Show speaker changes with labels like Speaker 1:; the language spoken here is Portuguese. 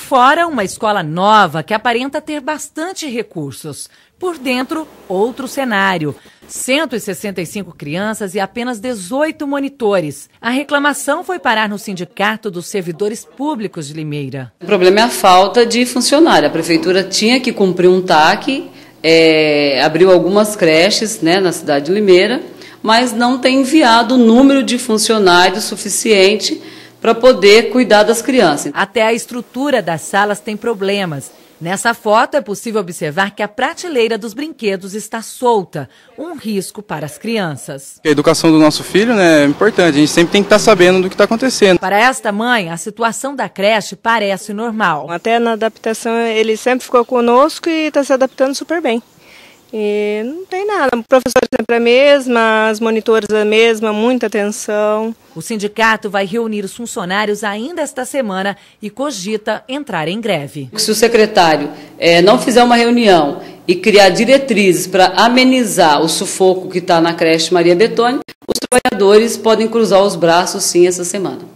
Speaker 1: fora, uma escola nova que aparenta ter bastante recursos. Por dentro, outro cenário. 165 crianças e apenas 18 monitores. A reclamação foi parar no Sindicato dos Servidores Públicos de Limeira.
Speaker 2: O problema é a falta de funcionário. A prefeitura tinha que cumprir um TAC, é, abriu algumas creches né, na cidade de Limeira, mas não tem enviado o número de funcionários suficiente para poder cuidar das crianças. Até a
Speaker 1: estrutura das salas tem problemas. Nessa foto é possível observar que a prateleira dos brinquedos está solta, um risco para as crianças.
Speaker 3: A educação do nosso filho né, é importante, a gente sempre tem que estar tá sabendo do que está acontecendo.
Speaker 1: Para esta mãe, a situação da creche
Speaker 4: parece normal. Até na adaptação ele sempre ficou conosco e está se adaptando super bem. E não tem nada. O professor sempre é a mesma, as monitores a mesma, muita
Speaker 1: atenção. O sindicato vai reunir os funcionários ainda esta semana e
Speaker 2: cogita entrar em greve. Se o secretário é, não fizer uma reunião e criar diretrizes para amenizar o sufoco que está na creche Maria Betônia, os trabalhadores podem cruzar os braços sim essa semana.